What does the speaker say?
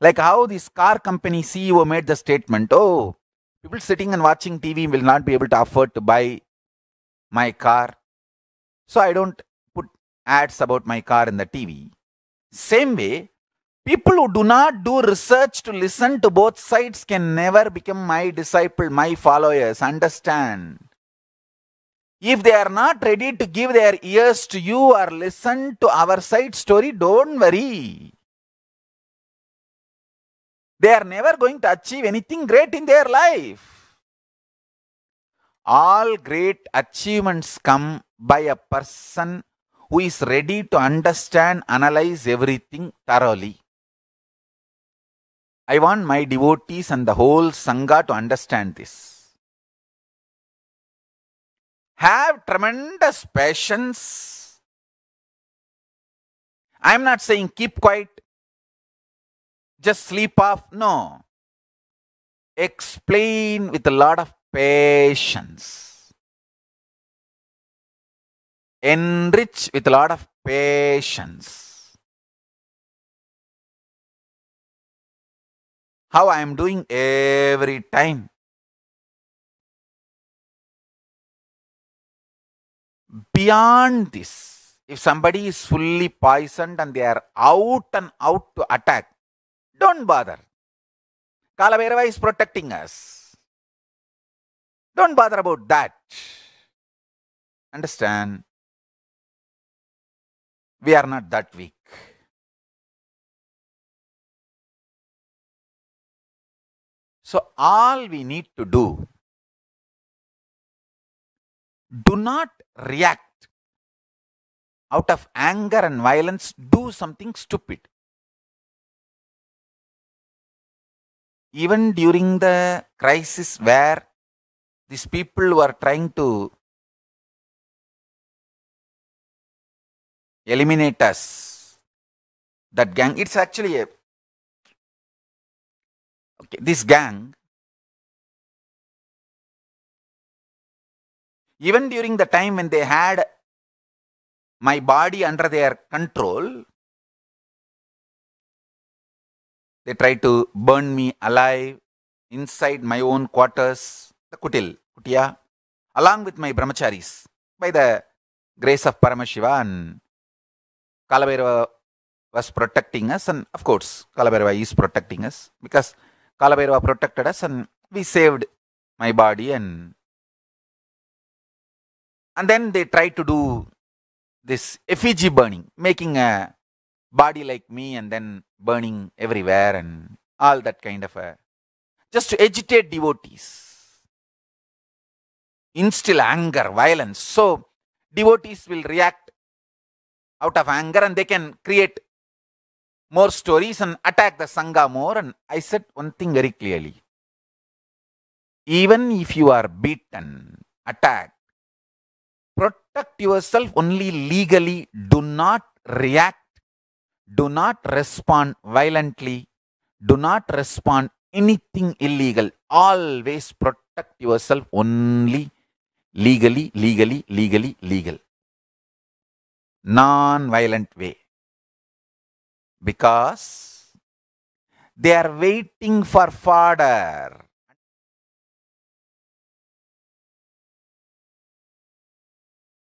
Like how this car company CEO made the statement, oh, people sitting and watching TV will not be able to afford to buy my car. So I don't put ads about my car in the TV. Same way, people who do not do research to listen to both sides can never become my disciple, my followers. Understand? If they are not ready to give their ears to you or listen to our side story, don't worry. They are never going to achieve anything great in their life. All great achievements come by a person who is ready to understand, analyze everything thoroughly. I want my devotees and the whole Sangha to understand this. Have tremendous patience. I am not saying keep quiet, just sleep off. No. Explain with a lot of patience. Enrich with a lot of patience. How I am doing every time. Beyond this, if somebody is fully poisoned and they are out and out to attack, don't bother. Kalavera is protecting us. Don't bother about that. Understand? We are not that weak. So, all we need to do, do not react out of anger and violence, do something stupid. even during the crisis where these people were trying to eliminate us, that gang, it's actually a okay, this gang, even during the time when they had my body under their control, They tried to burn me alive inside my own quarters, the kutil, kutia, along with my brahmacharis. By the grace of Paramashiva and Kalabhairava was protecting us and of course Kalabhairava is protecting us because Kalabhairava protected us and we saved my body and and then they tried to do this effigy burning, making a body like me and then burning everywhere and all that kind of a just to agitate devotees, instill anger, violence. So devotees will react out of anger and they can create more stories and attack the Sangha more. And I said one thing very clearly. Even if you are beaten, attacked, protect yourself only legally. Do not react do not respond violently, do not respond anything illegal. Always protect yourself only legally, legally, legally, legal. Non violent way. Because they are waiting for fodder.